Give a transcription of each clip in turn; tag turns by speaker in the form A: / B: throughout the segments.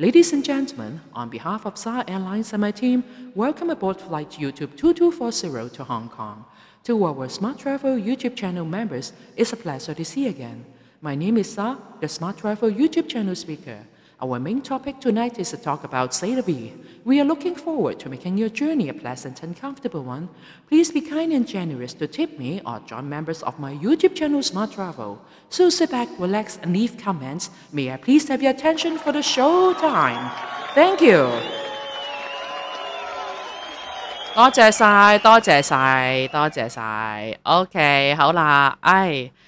A: Ladies and gentlemen, on behalf of SAR Airlines and my team, welcome aboard Flight YouTube 2240 to Hong Kong. To our Smart Travel YouTube channel members, it's a pleasure to see you again. My name is SAR, the Smart Travel YouTube channel speaker. Our main topic tonight is a talk about State We are looking forward to making your journey a pleasant and comfortable one. Please be kind and generous to tip me or join members of my YouTube channel Smart Travel. So sit back, relax, and leave comments. May I please have your attention for the show time? Thank you. 多謝晒，多謝晒，多謝晒。OK，好啦，唉、哎。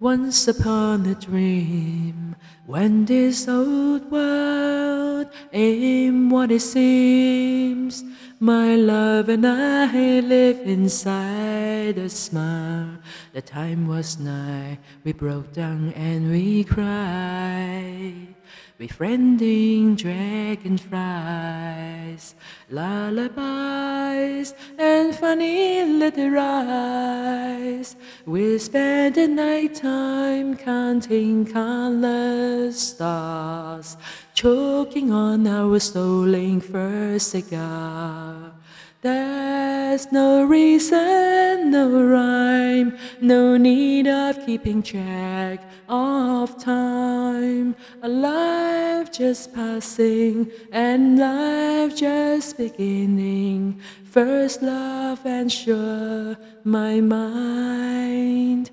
B: Once upon a dream, when this old world ain't what it seems, my love and I live inside a smile. The time was nigh, we broke down and we cried, befriending dragonflies, lullabies rise. we spend the night time counting countless stars, choking on our stolen first cigar. There's no reason, no rhyme, no need of keeping track of time. A life just passing and life just beginning. First love and sure my mind.